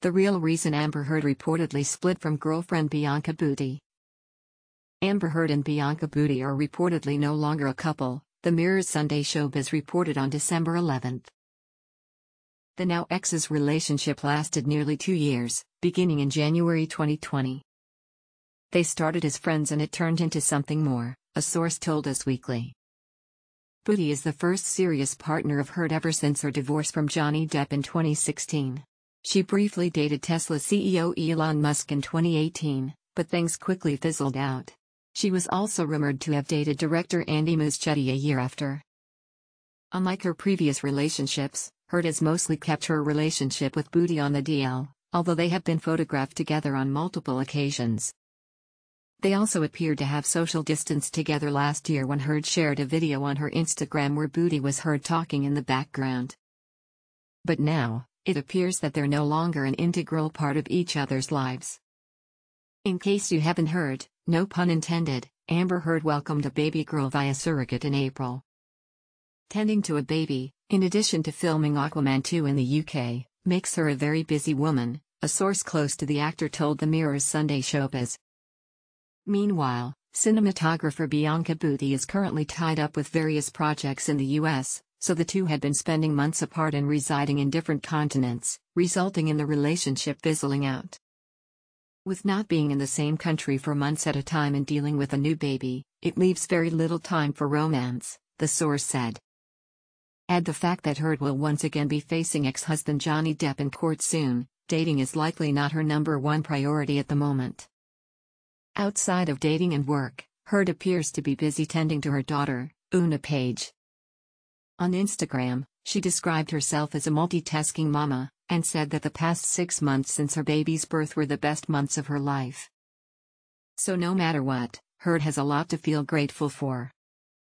The real reason Amber Heard reportedly split from girlfriend Bianca Booty. Amber Heard and Bianca Booty are reportedly no longer a couple, The Mirror's Sunday Showbiz reported on December 11. The now ex's relationship lasted nearly two years, beginning in January 2020. They started as friends and it turned into something more, a source told Us Weekly. Booty is the first serious partner of Heard ever since her divorce from Johnny Depp in 2016. She briefly dated Tesla CEO Elon Musk in 2018, but things quickly fizzled out. She was also rumored to have dated director Andy Muschietti a year after. Unlike her previous relationships, Heard has mostly kept her relationship with Booty on the DL, although they have been photographed together on multiple occasions. They also appeared to have social distance together last year when Heard shared a video on her Instagram where Booty was heard talking in the background. But now, it appears that they're no longer an integral part of each other's lives. In case you haven't heard, no pun intended, Amber Heard welcomed a baby girl via surrogate in April. Tending to a baby, in addition to filming Aquaman 2 in the UK, makes her a very busy woman, a source close to the actor told the Mirror's Sunday Showbiz. Meanwhile, cinematographer Bianca Booty is currently tied up with various projects in the US, so the two had been spending months apart and residing in different continents, resulting in the relationship fizzling out. With not being in the same country for months at a time and dealing with a new baby, it leaves very little time for romance, the source said. Add the fact that Heard will once again be facing ex husband Johnny Depp in court soon, dating is likely not her number one priority at the moment. Outside of dating and work, Heard appears to be busy tending to her daughter, Una Page. On Instagram, she described herself as a multitasking mama and said that the past six months since her baby's birth were the best months of her life. So, no matter what, Heard has a lot to feel grateful for.